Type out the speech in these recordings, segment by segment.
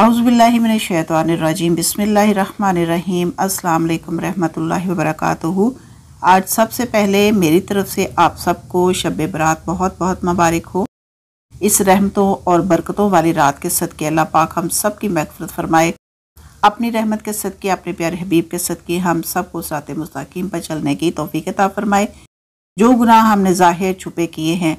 आउज़बिल्लिमिनशैतवानरजीम बिसमीम अल्लाम रहमतुल्लाहि वबरकातुहु आज सबसे पहले मेरी तरफ़ से आप सबको शब बरात बहुत बहुत मुबारक हो इस रहमतों और बरकतों वाली रात के सदक़े अल्लाह पाक हम सब की मगफरत फरमाए अपनी रहमत के सद के अपने प्यारे हबीब के सदक़े हम सबको सात मुस्तकीम पर चलने की तोफ़ी फरमाए जो गुनाह हमने ज़ाहिर छुपे किए हैं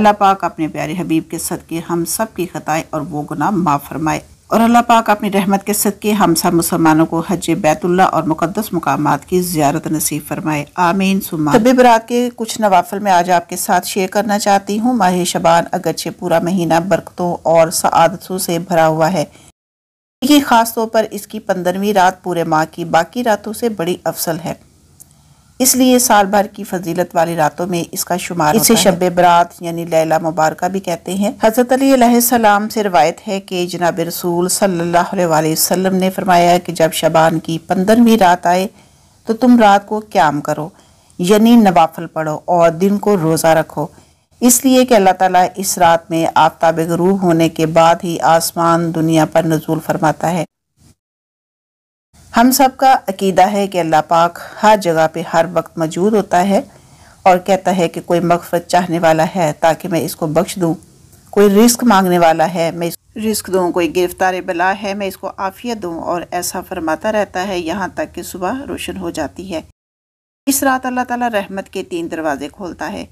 अल्लाह पाक अपने प्यारे हबीब के सदक़े हम सब की खतएँ और वो गुनाह माफ़ फरमाए और अल्लाह पाक अपनी रहमत के सदक़े हम सब मुसलमानों को हज बैतुल्ला और मुक़दस मकाम की ज्यारत नसीब फरमाए आमीन सुमा तब बरात के कुछ नवाफल में आज आपके साथ शेयर करना चाहती हूँ माह शबान अगरचे पूरा महीना बरकतों और सआदतों से भरा हुआ है ख़ास तौर पर इसकी पंद्रहवीं रात पूरे माह की बाकी रातों से बड़ी अफसल है इसलिए साल भर की फजीलत वाली रातों में इसका शुमार इसे शब बरात यानी लैला मुबारक भी कहते हैं हजरत अलीसम से रवायत है कि जनाब रसूल सल्लाम ने फरमाया कि जब शबान की पंद्रहवीं रात आए तो तुम रात को क्याम करो यानी नवाफल पढ़ो और दिन को रोज़ा रखो इसलिए कि अल्लाह ताला इस रात में आफ्ताब गरूब होने के बाद ही आसमान दुनिया पर नजूल फरमाता है हम सब का अकीदा है कि अल्लाह पाक हर जगह पे हर वक्त मौजूद होता है और कहता है कि कोई मकफ़त चाहने वाला है ताकि मैं इसको बख्श दूँ कोई रिस्क मांगने वाला है मैं रिस्क दूँ कोई गिरफ्तार बला है मैं इसको आफियत दूँ और ऐसा फरमाता रहता है यहाँ तक कि सुबह रोशन हो जाती है इस रात अल्लाह ताला रहमत के तीन दरवाज़े खोलता है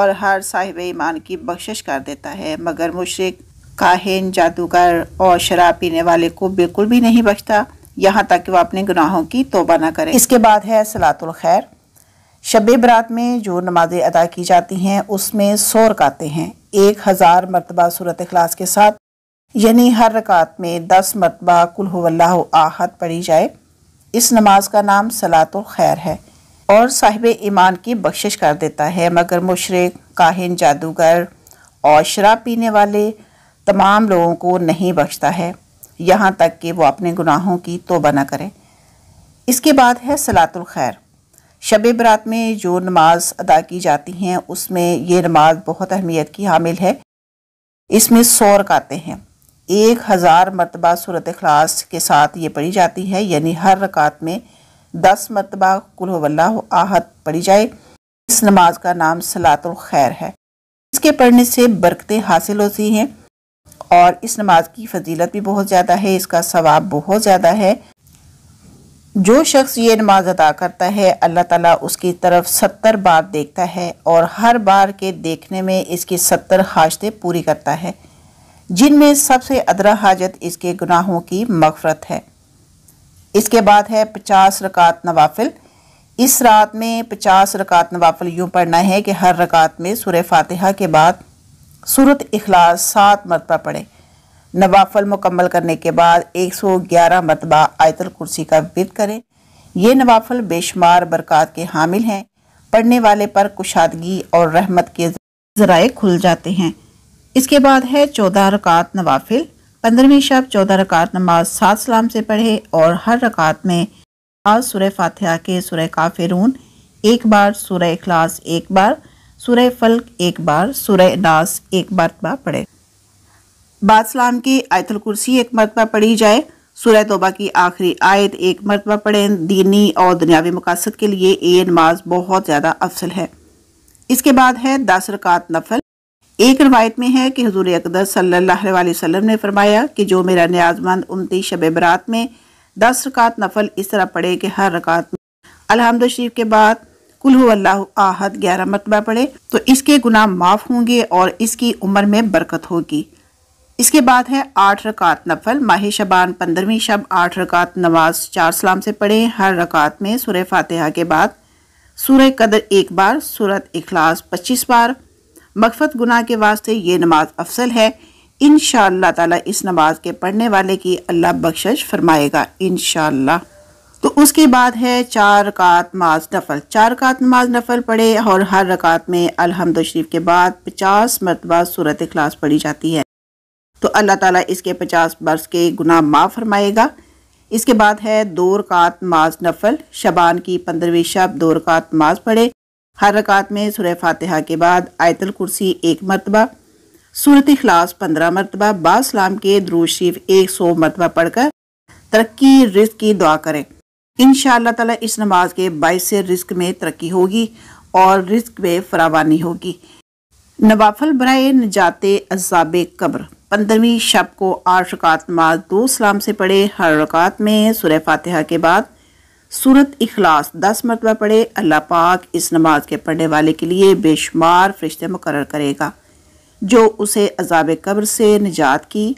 और हर साहिब ईमान की बख्शिश कर देता है मगर मुशरक काहिन जादूगर और शराब पीने वाले को बिल्कुल भी नहीं बख्शता यहाँ तक कि वह अपने गुनाहों की तोबा ना करें इसके बाद है सलातुल खैर शब बरात में जो नमाज़ें अदा की जाती हैं उसमें सौ रकाते हैं एक हज़ार मरतबा सूरत अखलास के साथ यानी हर रकात में दस मरतबा कुल्ला आहत पढ़ी जाए इस नमाज का नाम सलातुल खैर है और साहिब ईमान की बख्शिश कर देता है मगर मुशरक काहिन जादूगर और शराब पीने वाले तमाम लोगों को नहीं बख्शता है यहाँ तक कि वो अपने गुनाहों की तोबा ना करें इसके बाद है सलातुल खैर शब बरात में जो नमाज अदा की जाती हैं उसमें ये नमाज बहुत अहमियत की हामिल है इसमें सौ रकाते हैं एक हज़ार मरतबा सूरत खलास के साथ ये पढ़ी जाती है यानी हर रकात में दस मरतबा कुल्ला आहत पढ़ी जाए इस नमाज का नाम सलातुल खैर है इसके पढ़ने से बरकतें हासिल होती हैं और इस नमाज की फजीलत भी बहुत ज़्यादा है इसका सवाब बहुत ज़्यादा है जो शख्स ये नमाज अदा करता है अल्लाह ताला उसकी तरफ सत्तर बार देखता है और हर बार के देखने में इसकी सत्तर हाजतें पूरी करता है जिनमें सबसे अदरा हाजत इसके गुनाहों की मगफरत है इसके बाद है पचास रकात नवाफिल इस रात में पचास रकात नवाफिल यूँ पढ़ना है कि हर रकात में सुर फातिहा के बाद सूरत इखलास सात मरतबा पढ़े नवाफल मुकम्मल करने के बाद 111 मरतबा आयतल कुर्सी का विद करें ये नवाफल बेशुमार बरक़ात के हामिल हैं पढ़ने वाले पर कुशादगी और रहमत के ज़राए खुल जाते हैं इसके बाद है चौदह रकात नवाफिल पंद्रहवीं शब चौदह रकात नमाज सात सलाम से पढ़े और हर रकात में आज सुरह फातिहा के सुरह काफिरून एक बार सुरह इखलास एक बार सूर्य फल्क एक बार सूर्य नास एक मरतबा पढ़े बाद सलाम की आयतल कुर्सी एक मरतबा पढ़ी जाए सूर्य तोबा की आखिरी आयत एक मरतबा पढ़े दीनी और दुनियावी मकासद के लिए ये नमाज बहुत ज़्यादा अफसल है इसके बाद है दस रकात नफल एक रवायत में है कि हजूर अकदर सल्लल्लाहु अलैहि वसल्लम ने फरमाया कि जो मेरा न्याजमंद उमती शब बरात में दस रकात नफल इस तरह पढ़े कि हर रकात में अलहमद शरीफ के बाद कुल्हू अल्लाह आहद ग्यारह मरतबा पढ़े तो इसके गुनाह माफ़ होंगे और इसकी उम्र में बरकत होगी इसके बाद है आठ रकात नफल माह शबान पंद्रहवीं शब आठ रकात नमाज चार सलाम से पढ़ें हर रकात में सुर फातहा के बाद सुर कदर एक बार सूरत अखलास पच्चीस बार मकफ़त गुनाह के वास्ते ये नमाज अफसल है इन ताला इस नमाज के पढ़ने वाले की अल्लाह बख्शिश फरमाएगा इन तो उसके बाद है चार रकात माज नफल चार रकात नमाज नफल पढ़े और हर रकात में अलहमद शरीफ के बाद पचास मरतबा सूरत अखलास पढ़ी जाती है तो अल्लाह ताला इसके पचास बरस के गुनाह माफ़ फरमाएगा इसके बाद है दो रकात माज नफल शबान की पंद्रहवीं शब दो रकात माज पढ़े हर रकात में सुरह फातहा के बाद आयतल कुर्सी एक मरतबा सूरत अखलास पंद्रह मरतबा बासलाम के द्रोशरीफ शरीफ एक सौ मरतबा पढ़कर तरक्की रिस्क की दुआ करें इन ताला इस नमाज के बायस से रिस्क में तरक्की होगी और रिस्क में फरावानी होगी नवाफल बरए नजात अजाब कब्र पंद्रहवीं शब को आठ रकात नमाज दो सलाम से पढ़े हर रकात में सुरह फातहा के बाद सूरत अखलास दस मरतबा पढ़े अल्लाह पाक इस नमाज के पढ़ने वाले के लिए बेशुमार फरिश्ते मुकर करेगा जो उसे अजाब कब्र से निजात की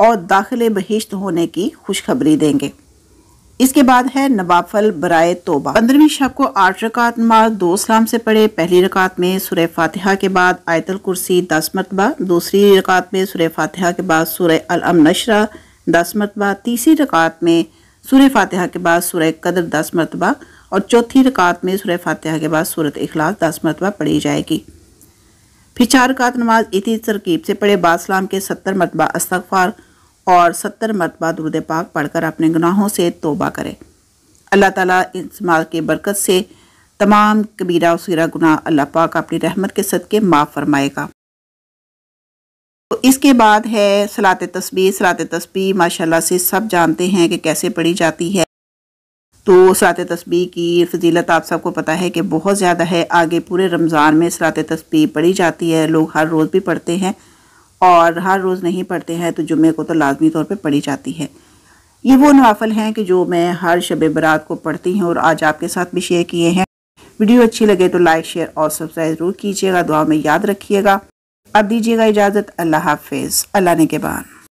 और दाखिल बहिश्त होने की खुशखबरी देंगे इसके बाद है नवाफल बराए तोबा पंद्रहवीं शब को आठ रकात नमाज दो सलाम से पढ़े पहली रकात में सुरह फातिहा के बाद आयतल कुर्सी दस मरतबा दूसरी रकात में सुरह फातिहा के बाद सुरह अलम नशरा दस मरतबा तीसरी रकात में सुरह फातिहा के बाद सुरह कदर दस मरतबा और चौथी रकात में सुरह फातिहा के बाद सूरत अखलास दस मरतबा पढ़ी जाएगी फिर चार रकात नमाज इसी तरकीब से पढ़े बाद सलाम के सत्तर मरतबा अस्तफ़ार और सत्तर मरतबा दुरुद पाक पढ़कर अपने गुनाहों से तोबा करें अल्लाह ताला इस माल की बरकत से तमाम कबीरा वसीरा गुनाह अल्लाह पाक अपनी रहमत के सदक़े माफ़ फरमाएगा तो इसके बाद है सलात तस्बी सलात तस्बी माशाल्लाह से सब जानते हैं कि कैसे पढ़ी जाती है तो सलात तस्बी की फजीलत आप सबको पता है कि बहुत ज़्यादा है आगे पूरे रमज़ान में सलात तस्बी पढ़ी जाती है लोग हर रोज़ भी पढ़ते हैं और हर रोज़ नहीं पढ़ते हैं तो जुम्मे को तो लाजमी तौर पर पढ़ी जाती है ये वो नवाफल हैं कि जो मैं हर शब बरात को पढ़ती हूँ और आज आपके साथ भी शेयर किए हैं वीडियो अच्छी लगे तो लाइक शेयर और सब्सक्राइब ज़रूर कीजिएगा दुआ में याद रखिएगा अब दीजिएगा इजाज़त अल्लाह हाफिज़ अल्लाह ने के बाद